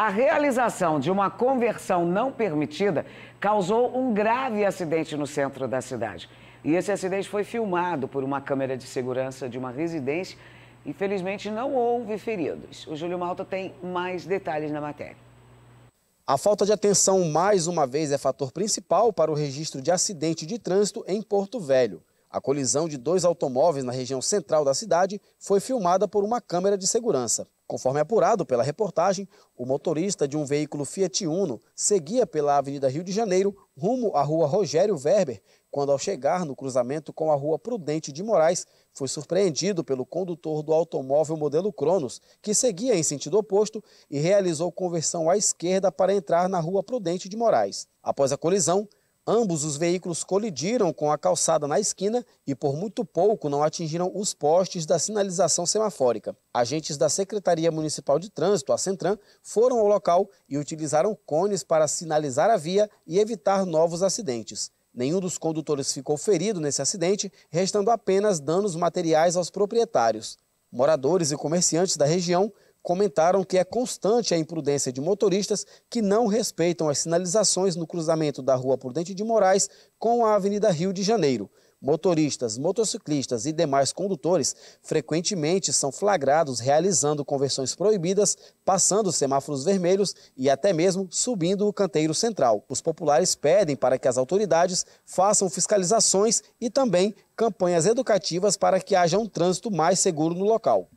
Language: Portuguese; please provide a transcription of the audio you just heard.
A realização de uma conversão não permitida causou um grave acidente no centro da cidade. E esse acidente foi filmado por uma câmera de segurança de uma residência. Infelizmente, não houve feridos. O Júlio Malta tem mais detalhes na matéria. A falta de atenção, mais uma vez, é fator principal para o registro de acidente de trânsito em Porto Velho. A colisão de dois automóveis na região central da cidade foi filmada por uma câmera de segurança. Conforme apurado pela reportagem, o motorista de um veículo Fiat Uno seguia pela Avenida Rio de Janeiro rumo à Rua Rogério Werber, quando ao chegar no cruzamento com a Rua Prudente de Moraes, foi surpreendido pelo condutor do automóvel modelo Cronos, que seguia em sentido oposto e realizou conversão à esquerda para entrar na Rua Prudente de Moraes. Após a colisão, Ambos os veículos colidiram com a calçada na esquina e por muito pouco não atingiram os postes da sinalização semafórica. Agentes da Secretaria Municipal de Trânsito, a Centran, foram ao local e utilizaram cones para sinalizar a via e evitar novos acidentes. Nenhum dos condutores ficou ferido nesse acidente, restando apenas danos materiais aos proprietários. Moradores e comerciantes da região comentaram que é constante a imprudência de motoristas que não respeitam as sinalizações no cruzamento da Rua Prudente de Moraes com a Avenida Rio de Janeiro. Motoristas, motociclistas e demais condutores frequentemente são flagrados realizando conversões proibidas, passando semáforos vermelhos e até mesmo subindo o canteiro central. Os populares pedem para que as autoridades façam fiscalizações e também campanhas educativas para que haja um trânsito mais seguro no local.